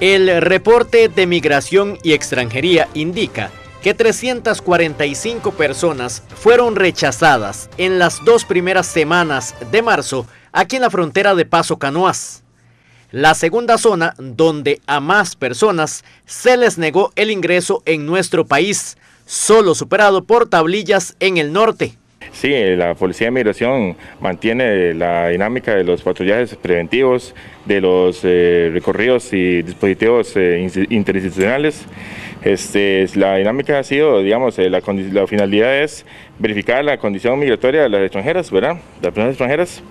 El reporte de Migración y Extranjería indica que 345 personas fueron rechazadas en las dos primeras semanas de marzo aquí en la frontera de Paso Canoas. La segunda zona donde a más personas se les negó el ingreso en nuestro país, solo superado por tablillas en el norte. Sí, la Policía de Migración mantiene la dinámica de los patrullajes preventivos, de los eh, recorridos y dispositivos eh, interinstitucionales. Este, la dinámica ha sido, digamos, eh, la, finalidad es verificar la condición migratoria de las extranjeras, ¿verdad? De las personas extranjeras.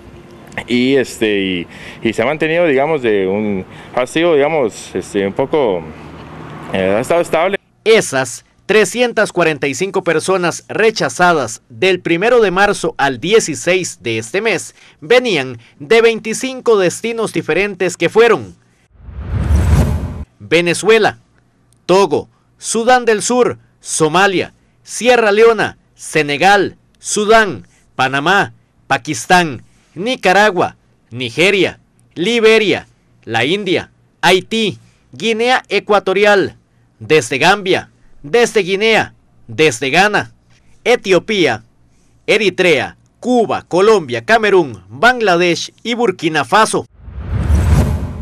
Y, este, y, se ha mantenido, digamos, de un, ha sido, digamos, este, un poco, ha estado estable. Esas 345 personas rechazadas del 1 de marzo al 16 de este mes venían de 25 destinos diferentes que fueron Venezuela, Togo, Sudán del Sur, Somalia, Sierra Leona, Senegal, Sudán, Panamá, Pakistán, Nicaragua, Nigeria, Liberia, la India, Haití, Guinea Ecuatorial, desde Gambia, desde Guinea, desde Ghana, Etiopía, Eritrea, Cuba, Colombia, Camerún, Bangladesh y Burkina Faso.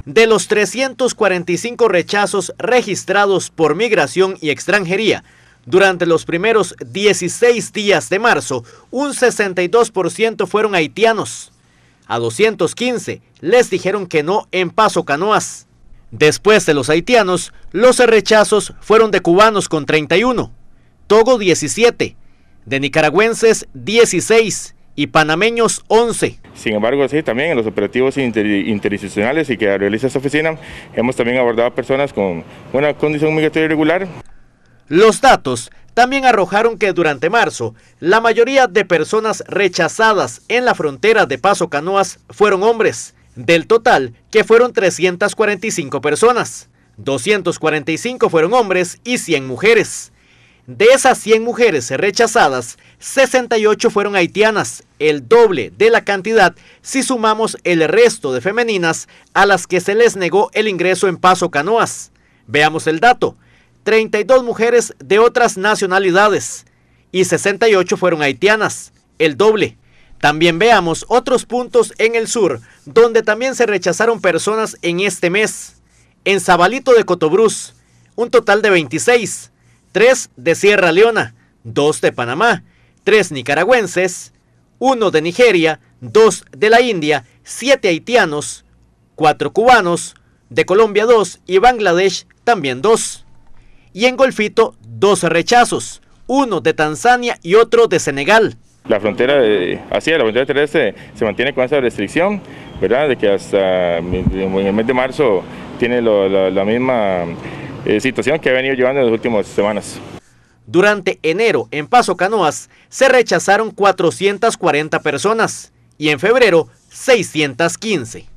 De los 345 rechazos registrados por migración y extranjería, durante los primeros 16 días de marzo, un 62% fueron haitianos. A 215 les dijeron que no en Paso Canoas. Después de los haitianos, los rechazos fueron de cubanos con 31, Togo 17, de nicaragüenses 16 y panameños 11. Sin embargo, sí, también en los operativos interinstitucionales y que realiza esta oficina, hemos también abordado personas con una condición migratoria irregular. Los datos también arrojaron que durante marzo, la mayoría de personas rechazadas en la frontera de Paso Canoas fueron hombres del total, que fueron 345 personas, 245 fueron hombres y 100 mujeres. De esas 100 mujeres rechazadas, 68 fueron haitianas, el doble de la cantidad si sumamos el resto de femeninas a las que se les negó el ingreso en Paso Canoas. Veamos el dato, 32 mujeres de otras nacionalidades y 68 fueron haitianas, el doble. También veamos otros puntos en el sur, donde también se rechazaron personas en este mes. En Zabalito de Cotobruz, un total de 26, 3 de Sierra Leona, 2 de Panamá, 3 nicaragüenses, 1 de Nigeria, 2 de la India, 7 haitianos, 4 cubanos, de Colombia 2 y Bangladesh también 2. Y en Golfito, 2 rechazos, uno de Tanzania y otro de Senegal la frontera, hacia la frontera terrestre se mantiene con esa restricción, ¿verdad? De que hasta mm, el mes de marzo tiene la, misma eh, situación que ha venido llevando en las últimas semanas. Durante enero, en Paso Canoas, se rechazaron 440 personas y en febrero, 615.